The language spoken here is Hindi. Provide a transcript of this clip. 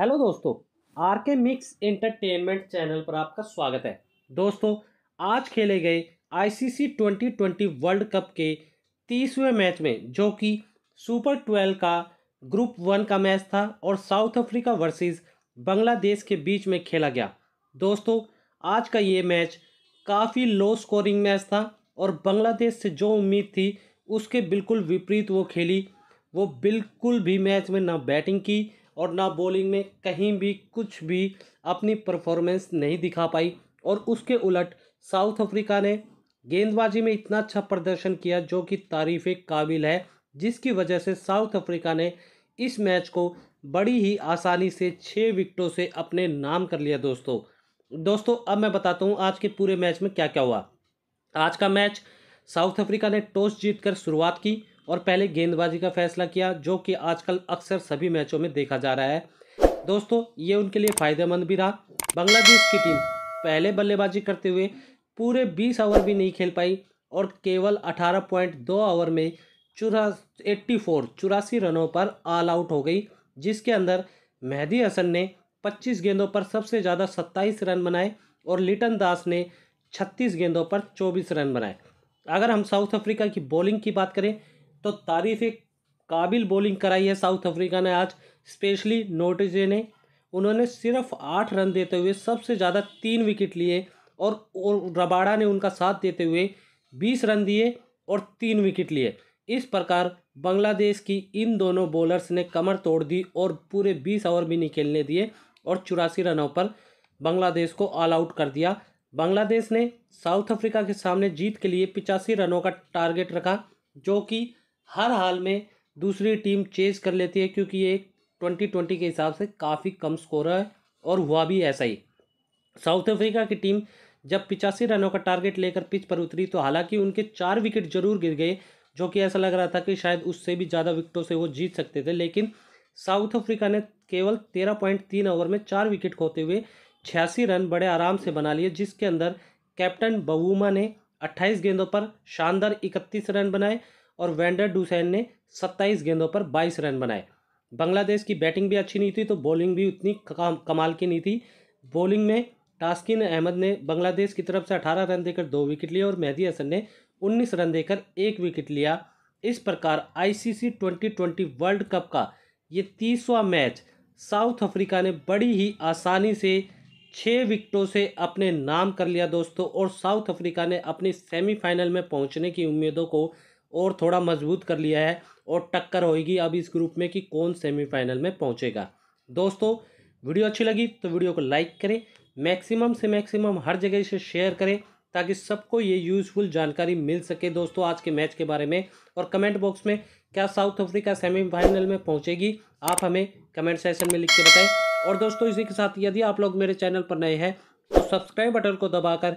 हेलो दोस्तों आर के मिक्स एंटरटेनमेंट चैनल पर आपका स्वागत है दोस्तों आज खेले गए आईसीसी 2020 वर्ल्ड कप के तीसवें मैच में जो कि सुपर ट्वेल्व का ग्रुप वन का मैच था और साउथ अफ्रीका वर्सेस बांग्लादेश के बीच में खेला गया दोस्तों आज का ये मैच काफ़ी लो स्कोरिंग मैच था और बांग्लादेश से जो उम्मीद थी उसके बिल्कुल विपरीत वो खेली वो बिल्कुल भी मैच में ना बैटिंग की और ना बॉलिंग में कहीं भी कुछ भी अपनी परफॉर्मेंस नहीं दिखा पाई और उसके उलट साउथ अफ्रीका ने गेंदबाजी में इतना अच्छा प्रदर्शन किया जो कि तारीफ़ काबिल है जिसकी वजह से साउथ अफ्रीका ने इस मैच को बड़ी ही आसानी से छः विकटों से अपने नाम कर लिया दोस्तों दोस्तों अब मैं बताता हूँ आज के पूरे मैच में क्या क्या हुआ आज का मैच साउथ अफ्रीका ने टॉस जीतकर शुरुआत की और पहले गेंदबाजी का फैसला किया जो कि आजकल अक्सर सभी मैचों में देखा जा रहा है दोस्तों ये उनके लिए फ़ायदेमंद भी रहा बांग्लादेश की टीम पहले बल्लेबाजी करते हुए पूरे बीस ओवर भी नहीं खेल पाई और केवल अठारह पॉइंट दो ओवर में चुरा एट्टी फोर चौरासी रनों पर ऑल आउट हो गई जिसके अंदर मेहदी हसन ने पच्चीस गेंदों पर सबसे ज़्यादा सत्ताईस रन बनाए और लिटन दास ने छत्तीस गेंदों पर चौबीस रन बनाए अगर हम साउथ अफ्रीका की बॉलिंग की बात करें तो तारीफ एक काबिल बॉलिंग कराई है साउथ अफ्रीका ने आज स्पेशली नोटिजे ने उन्होंने सिर्फ आठ रन देते हुए सबसे ज़्यादा तीन विकेट लिए और, रबाड़ा ने उनका साथ देते हुए बीस रन दिए और तीन विकेट लिए इस प्रकार बांग्लादेश की इन दोनों बॉलर्स ने कमर तोड़ दी और पूरे बीस ओवर भी नहीं खेलने दिए और चौरासी रनों पर बांग्लादेश को ऑल आउट कर दिया बांग्लादेश ने साउथ अफ्रीका के सामने जीत के लिए पिचासी रनों का टारगेट रखा जो कि हर हाल में दूसरी टीम चेज कर लेती है क्योंकि ये ट्वेंटी ट्वेंटी के हिसाब से काफ़ी कम स्कोर है और हुआ भी ऐसा ही साउथ अफ्रीका की टीम जब पिचासी रनों का टारगेट लेकर पिच पर उतरी तो हालांकि उनके चार विकेट जरूर गिर गए जो कि ऐसा लग रहा था कि शायद उससे भी ज़्यादा विकेटों से वो जीत सकते थे लेकिन साउथ अफ्रीका ने केवल तेरह पॉइंट तीन ओवर में चार विकेट खोते हुए छियासी रन बड़े आराम से बना लिए जिसके अंदर कैप्टन बवूमा ने अट्ठाईस गेंदों पर शानदार इकतीस रन बनाए और वेंडर डुसैन ने 27 गेंदों पर 22 रन बनाए बांग्लादेश की बैटिंग भी अच्छी नहीं थी तो बॉलिंग भी उतनी कमाल की नहीं थी बॉलिंग में टास्किन अहमद ने बांग्लादेश की तरफ से अठारह रन देकर दो विकेट लिए और मेहदी हसन ने उन्नीस रन देकर एक विकेट लिया इस प्रकार आईसीसी 2020 वर्ल्ड कप का ये तीसवा मैच साउथ अफ्रीका ने बड़ी ही आसानी से छः विकेटों से अपने नाम कर लिया दोस्तों और साउथ अफ्रीका ने अपनी सेमीफाइनल में पहुंचने की उम्मीदों को और थोड़ा मजबूत कर लिया है और टक्कर होगी अब इस ग्रुप में कि कौन सेमीफाइनल में पहुंचेगा दोस्तों वीडियो अच्छी लगी तो वीडियो को लाइक करें मैक्सिमम से मैक्सिमम हर जगह इसे शेयर करें ताकि सबको ये यूज़फुल जानकारी मिल सके दोस्तों आज के मैच के बारे में और कमेंट बॉक्स में क्या साउथ अफ्रीका सेमीफाइनल में पहुँचेगी आप हमें कमेंट सेशन में लिख के बताएं और दोस्तों इसी के साथ यदि आप लोग मेरे चैनल पर नए हैं तो सब्सक्राइब बटन को दबाकर